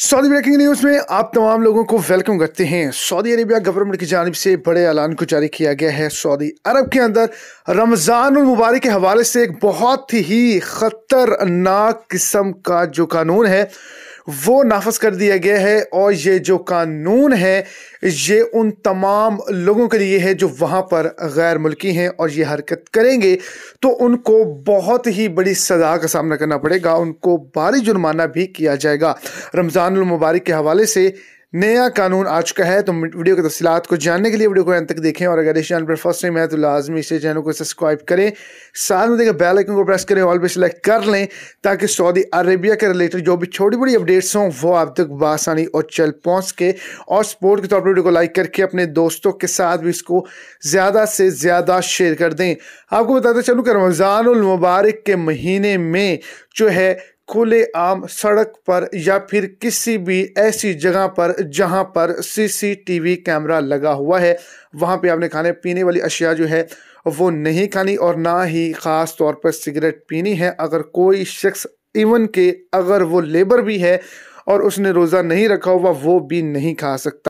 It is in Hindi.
सऊदी ब्रेकिंग न्यूज़ में आप तमाम लोगों को वेलकम करते हैं सऊदी अरेबिया गवर्नमेंट की जानब से बड़े ऐलान को जारी किया गया है सऊदी अरब के अंदर रमज़ान मुबारक के हवाले से एक बहुत ही ख़तरनाक किस्म का जो कानून है वो नाफज कर दिया गया है और ये जो कानून है ये उन तमाम लोगों के लिए है जो वहाँ पर गैर मुल्की हैं और ये हरकत करेंगे तो उनको बहुत ही बड़ी सजा का सामना करना पड़ेगा उनको भारी जुर्माना भी किया जाएगा रमज़ानमबारक के हवाले से नया कानून आ चुका है तो वीडियो की तफसीत को जानने के लिए वीडियो को अंत तक देखें और अगर इस चैनल पर फर्स्ट टाइम है तो लाजमी इसे चैनल को सब्सक्राइब करें साथ में देखिए बेल आइकन को प्रेस करें ऑल पर सिलेक्ट कर लें ताकि सऊदी अरेबिया के रिलेटेड जो भी छोटी बड़ी अपडेट्स हों वो आप तक बसानी और चल पहुँच के और सपोर्ट के तौर पर वीडियो को लाइक करके अपने दोस्तों के साथ भी इसको ज़्यादा से ज़्यादा शेयर कर दें आपको बताते चलूँ कि रमज़ानमबारक के महीने में जो है खुलेआम सड़क पर या फिर किसी भी ऐसी जगह पर जहां पर सीसीटीवी कैमरा लगा हुआ है वहां पे आपने खाने पीने वाली अशिया जो है वो नहीं खानी और ना ही ख़ास तौर पर सिगरेट पीनी है अगर कोई शख्स इवन के अगर वो लेबर भी है और उसने रोज़ा नहीं रखा हुआ वो भी नहीं खा सकता